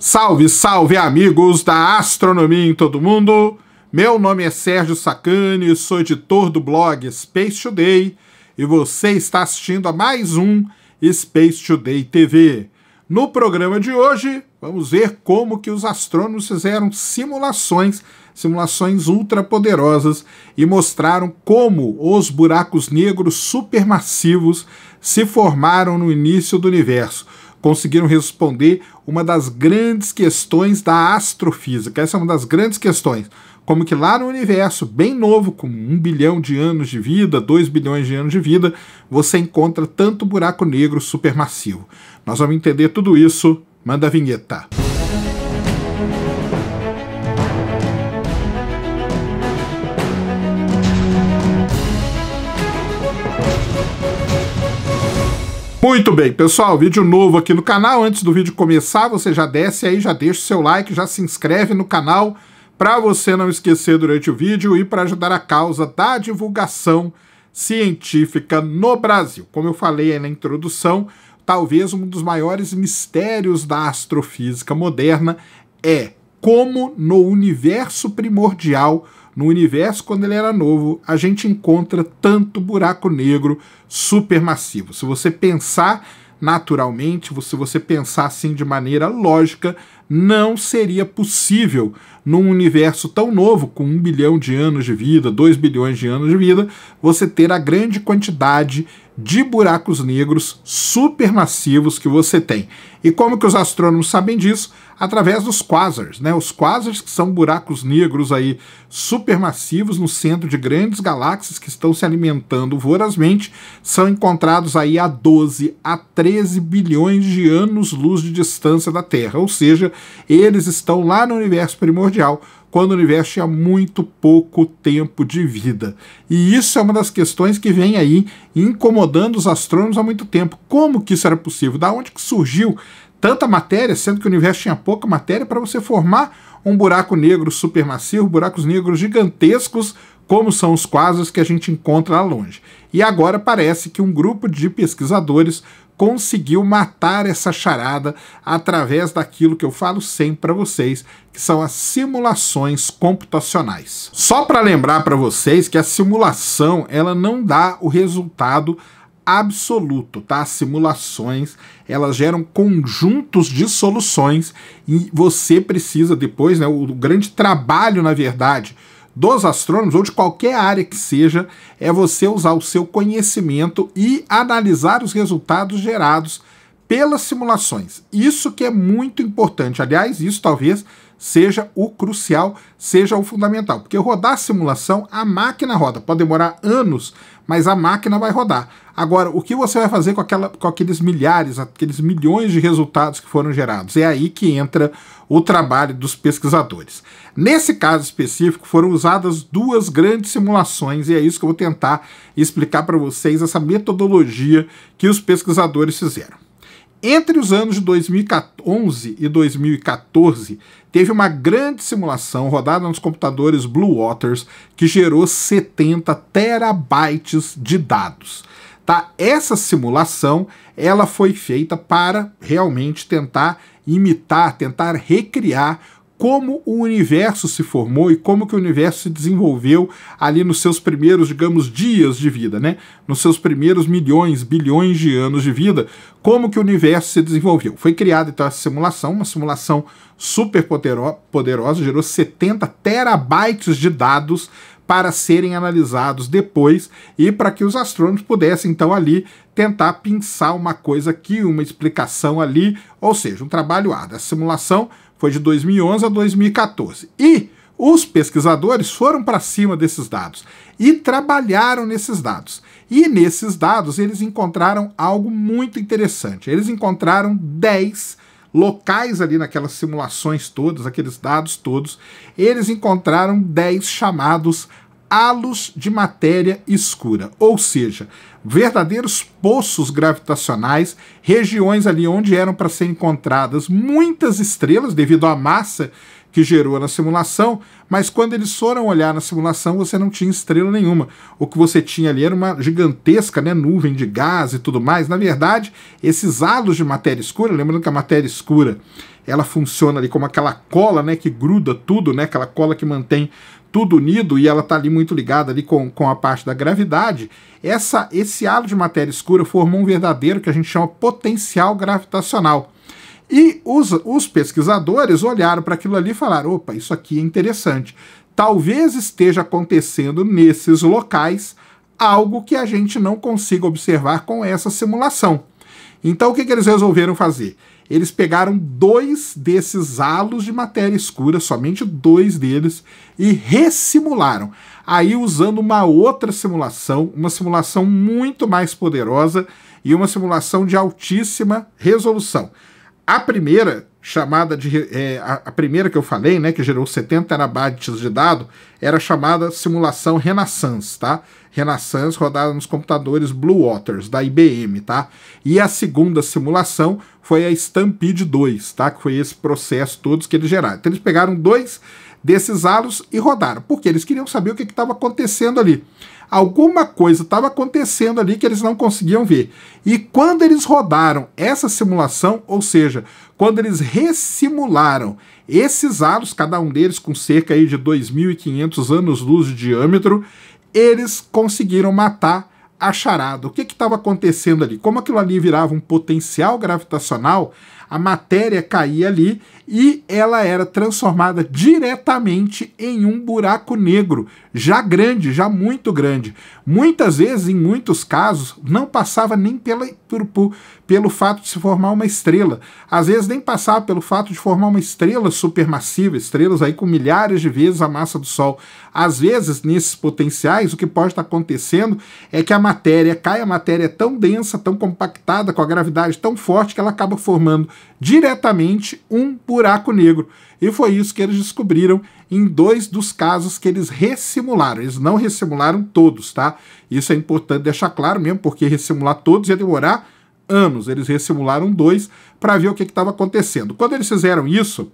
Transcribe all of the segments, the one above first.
Salve, salve amigos da astronomia em todo mundo. Meu nome é Sérgio Sacani, sou editor do blog Space Today e você está assistindo a mais um Space Today TV. No programa de hoje, vamos ver como que os astrônomos fizeram simulações, simulações ultrapoderosas e mostraram como os buracos negros supermassivos se formaram no início do universo conseguiram responder uma das grandes questões da astrofísica. Essa é uma das grandes questões. Como que lá no universo bem novo, com um bilhão de anos de vida, dois bilhões de anos de vida, você encontra tanto buraco negro supermassivo. Nós vamos entender tudo isso. Manda a vinheta. Muito bem, pessoal, vídeo novo aqui no canal. Antes do vídeo começar, você já desce aí, já deixa o seu like, já se inscreve no canal para você não esquecer durante o vídeo e para ajudar a causa da divulgação científica no Brasil. Como eu falei aí na introdução, talvez um dos maiores mistérios da astrofísica moderna é como no universo primordial no universo, quando ele era novo, a gente encontra tanto buraco negro supermassivo. Se você pensar naturalmente, se você pensar assim de maneira lógica, não seria possível num universo tão novo, com um bilhão de anos de vida, dois bilhões de anos de vida, você ter a grande quantidade de buracos negros supermassivos que você tem. E como que os astrônomos sabem disso? Através dos quasars, né? Os quasars que são buracos negros aí supermassivos no centro de grandes galáxias que estão se alimentando vorazmente, são encontrados aí a 12 a 13 bilhões de anos-luz de distância da Terra, ou seja, eles estão lá no universo primordial, quando o universo tinha muito pouco tempo de vida. E isso é uma das questões que vem aí incomodando os astrônomos há muito tempo. Como que isso era possível? Da onde que surgiu tanta matéria, sendo que o universo tinha pouca matéria para você formar um buraco negro supermassivo, buracos negros gigantescos, como são os quasos que a gente encontra lá longe. E agora parece que um grupo de pesquisadores conseguiu matar essa charada através daquilo que eu falo sempre para vocês, que são as simulações computacionais. Só para lembrar para vocês que a simulação, ela não dá o resultado absoluto, tá? As simulações, elas geram conjuntos de soluções e você precisa depois, né, o grande trabalho, na verdade, dos astrônomos ou de qualquer área que seja é você usar o seu conhecimento e analisar os resultados gerados pelas simulações. Isso que é muito importante. Aliás, isso talvez seja o crucial, seja o fundamental. Porque rodar a simulação, a máquina roda. Pode demorar anos, mas a máquina vai rodar. Agora, o que você vai fazer com, aquela, com aqueles milhares, aqueles milhões de resultados que foram gerados? É aí que entra o trabalho dos pesquisadores. Nesse caso específico, foram usadas duas grandes simulações, e é isso que eu vou tentar explicar para vocês essa metodologia que os pesquisadores fizeram. Entre os anos de 2011 e 2014, teve uma grande simulação rodada nos computadores Blue Waters que gerou 70 terabytes de dados. Tá? Essa simulação ela foi feita para realmente tentar imitar, tentar recriar como o universo se formou e como que o universo se desenvolveu ali nos seus primeiros, digamos, dias de vida, né? Nos seus primeiros milhões, bilhões de anos de vida, como que o universo se desenvolveu. Foi criada então essa simulação, uma simulação super poderosa, gerou 70 terabytes de dados para serem analisados depois e para que os astrônomos pudessem então ali tentar pensar uma coisa aqui, uma explicação ali, ou seja, um trabalho árduo. A simulação foi de 2011 a 2014. E os pesquisadores foram para cima desses dados e trabalharam nesses dados. E nesses dados eles encontraram algo muito interessante. Eles encontraram 10 locais ali naquelas simulações todas, aqueles dados todos, eles encontraram 10 chamados halos de matéria escura, ou seja, verdadeiros poços gravitacionais, regiões ali onde eram para ser encontradas muitas estrelas devido à massa que gerou na simulação, mas quando eles foram olhar na simulação, você não tinha estrela nenhuma. O que você tinha ali era uma gigantesca né, nuvem de gás e tudo mais. Na verdade, esses halos de matéria escura, lembrando que a matéria escura ela funciona ali como aquela cola né, que gruda tudo, né, aquela cola que mantém tudo unido e ela está ali muito ligada ali com, com a parte da gravidade, essa, esse halo de matéria escura formou um verdadeiro que a gente chama potencial gravitacional. E os, os pesquisadores olharam para aquilo ali e falaram: opa, isso aqui é interessante. Talvez esteja acontecendo nesses locais algo que a gente não consiga observar com essa simulação. Então, o que, que eles resolveram fazer? Eles pegaram dois desses halos de matéria escura, somente dois deles, e ressimularam. Aí, usando uma outra simulação, uma simulação muito mais poderosa e uma simulação de altíssima resolução. A primeira, chamada de. É, a, primeira que eu falei, né, que gerou 70 terabytes de dado, era chamada simulação Renaissance, tá? Renaissance rodada nos computadores Blue Waters, da IBM, tá? E a segunda simulação foi a Stampede 2, tá? Que foi esse processo todos que eles geraram. Então eles pegaram dois desses halos e rodaram, porque eles queriam saber o que estava acontecendo ali. Alguma coisa estava acontecendo ali que eles não conseguiam ver. E quando eles rodaram essa simulação, ou seja, quando eles ressimularam esses halos, cada um deles com cerca aí de 2.500 anos-luz de diâmetro, eles conseguiram matar a charada. O que estava acontecendo ali? Como aquilo ali virava um potencial gravitacional, a matéria caía ali e ela era transformada diretamente em um buraco negro, já grande, já muito grande. Muitas vezes, em muitos casos, não passava nem pela, por, por, pelo fato de se formar uma estrela. Às vezes nem passava pelo fato de formar uma estrela supermassiva, estrelas aí com milhares de vezes a massa do Sol. Às vezes, nesses potenciais, o que pode estar acontecendo é que a matéria cai, a matéria é tão densa, tão compactada, com a gravidade tão forte, que ela acaba formando diretamente um buraco negro. E foi isso que eles descobriram em dois dos casos que eles ressimularam. Eles não ressimularam todos, tá? Isso é importante deixar claro mesmo, porque ressimular todos ia demorar anos. Eles ressimularam dois para ver o que estava acontecendo. Quando eles fizeram isso,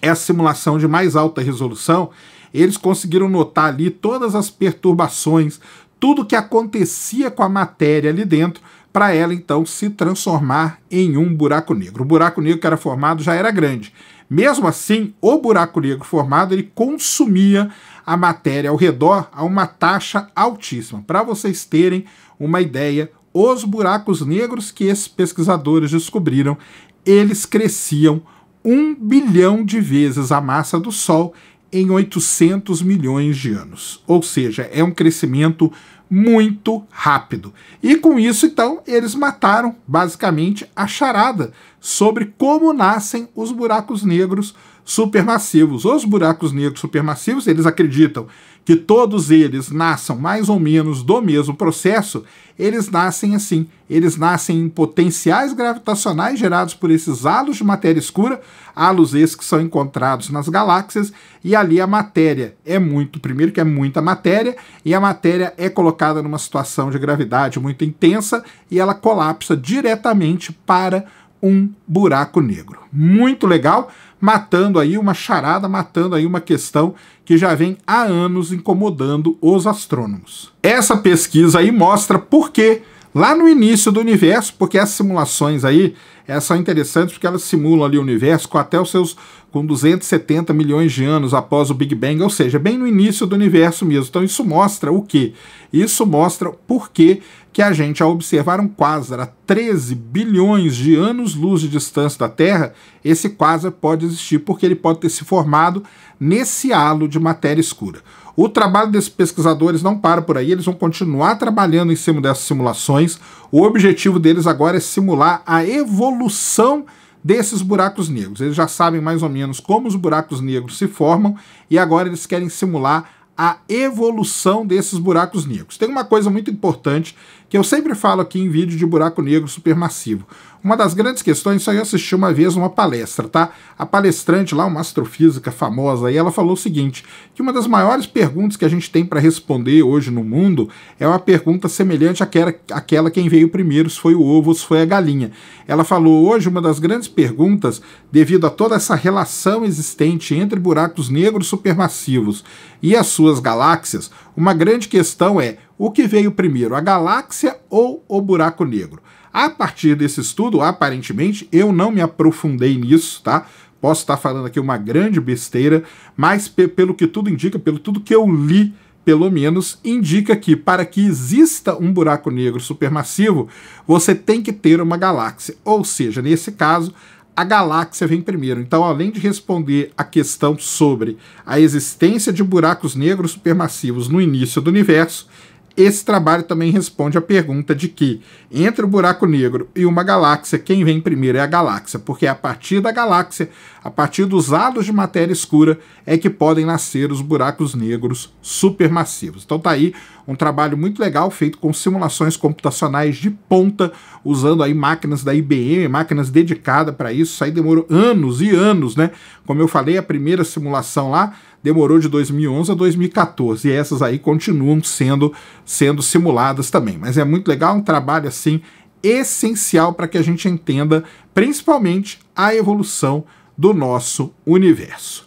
essa simulação de mais alta resolução, eles conseguiram notar ali todas as perturbações, tudo que acontecia com a matéria ali dentro para ela então se transformar em um buraco negro. O buraco negro que era formado já era grande. Mesmo assim, o buraco negro formado ele consumia a matéria ao redor a uma taxa altíssima. Para vocês terem uma ideia, os buracos negros que esses pesquisadores descobriram, eles cresciam um bilhão de vezes a massa do Sol em 800 milhões de anos. Ou seja, é um crescimento muito rápido. E com isso, então, eles mataram basicamente a charada sobre como nascem os buracos negros supermassivos. Os buracos negros supermassivos, eles acreditam que todos eles nasçam mais ou menos do mesmo processo, eles nascem assim. Eles nascem em potenciais gravitacionais gerados por esses halos de matéria escura, halos esses que são encontrados nas galáxias, e ali a matéria é muito, primeiro que é muita matéria, e a matéria é colocada numa situação de gravidade muito intensa e ela colapsa diretamente para um buraco negro. Muito legal, matando aí uma charada, matando aí uma questão que já vem há anos incomodando os astrônomos. Essa pesquisa aí mostra por que lá no início do universo, porque as simulações aí elas são interessantes porque elas simulam ali o universo com até os seus com 270 milhões de anos após o Big Bang, ou seja, bem no início do universo mesmo. Então isso mostra o quê? Isso mostra por que que a gente, ao observar um quasar a 13 bilhões de anos-luz de distância da Terra, esse quasar pode existir porque ele pode ter se formado nesse halo de matéria escura. O trabalho desses pesquisadores não para por aí, eles vão continuar trabalhando em cima dessas simulações. O objetivo deles agora é simular a evolução desses buracos negros. Eles já sabem mais ou menos como os buracos negros se formam e agora eles querem simular a evolução desses buracos negros. Tem uma coisa muito importante que eu sempre falo aqui em vídeo de buraco negro supermassivo. Uma das grandes questões, isso aí eu assisti uma vez uma palestra, tá? A palestrante lá, uma astrofísica famosa, e ela falou o seguinte, que uma das maiores perguntas que a gente tem para responder hoje no mundo é uma pergunta semelhante àquela, àquela quem veio primeiro, se foi o ovo ou se foi a galinha. Ela falou, hoje uma das grandes perguntas, devido a toda essa relação existente entre buracos negros supermassivos e as suas galáxias, uma grande questão é o que veio primeiro, a galáxia ou o buraco negro? A partir desse estudo, aparentemente, eu não me aprofundei nisso, tá? Posso estar falando aqui uma grande besteira, mas pe pelo que tudo indica, pelo tudo que eu li, pelo menos, indica que para que exista um buraco negro supermassivo, você tem que ter uma galáxia. Ou seja, nesse caso, a galáxia vem primeiro. Então, além de responder a questão sobre a existência de buracos negros supermassivos no início do universo, esse trabalho também responde à pergunta de que, entre o buraco negro e uma galáxia, quem vem primeiro é a galáxia, porque é a partir da galáxia, a partir dos halos de matéria escura, é que podem nascer os buracos negros supermassivos. Então tá aí um trabalho muito legal feito com simulações computacionais de ponta, usando aí máquinas da IBM, máquinas dedicadas para isso. Isso aí demorou anos e anos, né? Como eu falei, a primeira simulação lá demorou de 2011 a 2014 e essas aí continuam sendo sendo simuladas também. Mas é muito legal, um trabalho assim essencial para que a gente entenda principalmente a evolução do nosso universo.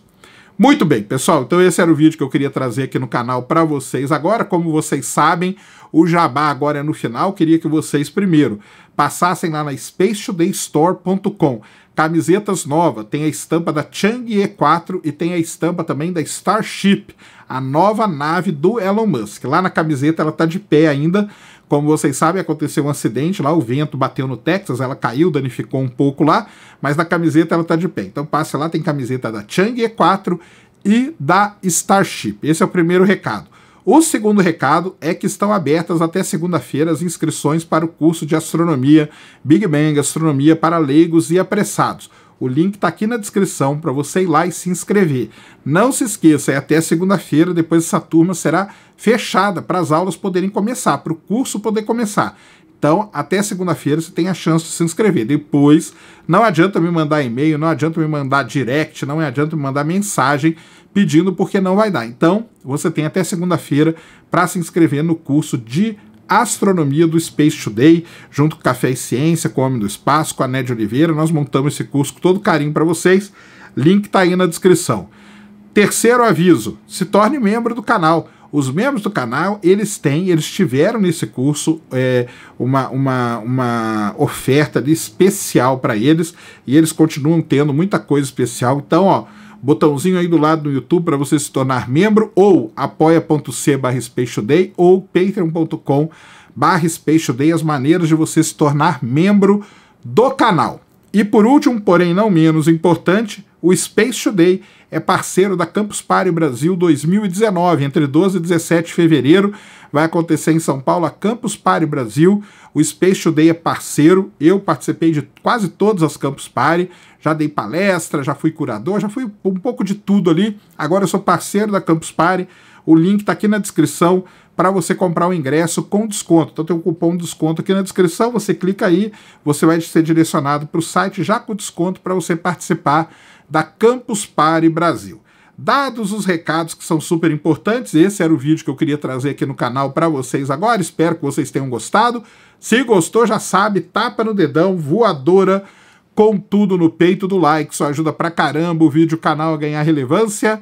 Muito bem, pessoal, então esse era o vídeo que eu queria trazer aqui no canal para vocês. Agora, como vocês sabem, o jabá agora é no final. Eu queria que vocês, primeiro, passassem lá na spacetodaystore.com. Camisetas novas, tem a estampa da Chang'e 4 e tem a estampa também da Starship, a nova nave do Elon Musk. Lá na camiseta ela tá de pé ainda, como vocês sabem, aconteceu um acidente lá, o vento bateu no Texas, ela caiu, danificou um pouco lá, mas na camiseta ela está de pé. Então passe lá, tem camiseta da Chang E4 e da Starship. Esse é o primeiro recado. O segundo recado é que estão abertas até segunda-feira as inscrições para o curso de astronomia Big Bang, astronomia para leigos e apressados. O link está aqui na descrição para você ir lá e se inscrever. Não se esqueça, é até segunda-feira, depois essa turma será fechada para as aulas poderem começar, para o curso poder começar. Então, até segunda-feira você tem a chance de se inscrever. Depois, não adianta me mandar e-mail, não adianta me mandar direct, não adianta me mandar mensagem pedindo porque não vai dar. Então, você tem até segunda-feira para se inscrever no curso de Astronomia do Space Today, junto com Café e Ciência, com o Homem do Espaço, com a Ned Oliveira. Nós montamos esse curso com todo carinho para vocês. Link está aí na descrição. Terceiro aviso: se torne membro do canal. Os membros do canal, eles têm, eles tiveram nesse curso é, uma, uma, uma oferta especial para eles e eles continuam tendo muita coisa especial. Então, ó, botãozinho aí do lado do YouTube para você se tornar membro ou apoia.c ou patreon.com barra as maneiras de você se tornar membro do canal. E por último, porém não menos importante, o Space Today é parceiro da Campus Party Brasil 2019, entre 12 e 17 de fevereiro. Vai acontecer em São Paulo a Campus Party Brasil. O Space Today é parceiro. Eu participei de quase todas as Campus Party. Já dei palestra, já fui curador, já fui um pouco de tudo ali. Agora eu sou parceiro da Campus Party. O link está aqui na descrição para você comprar o ingresso com desconto. Então tem um cupom de desconto aqui na descrição, você clica aí, você vai ser direcionado para o site já com desconto para você participar da Campus Party Brasil. Dados os recados que são super importantes, esse era o vídeo que eu queria trazer aqui no canal para vocês agora. Espero que vocês tenham gostado. Se gostou, já sabe, tapa no dedão, voadora, com tudo no peito do like. Isso ajuda pra caramba o vídeo, o canal a ganhar relevância.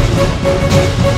Thank you.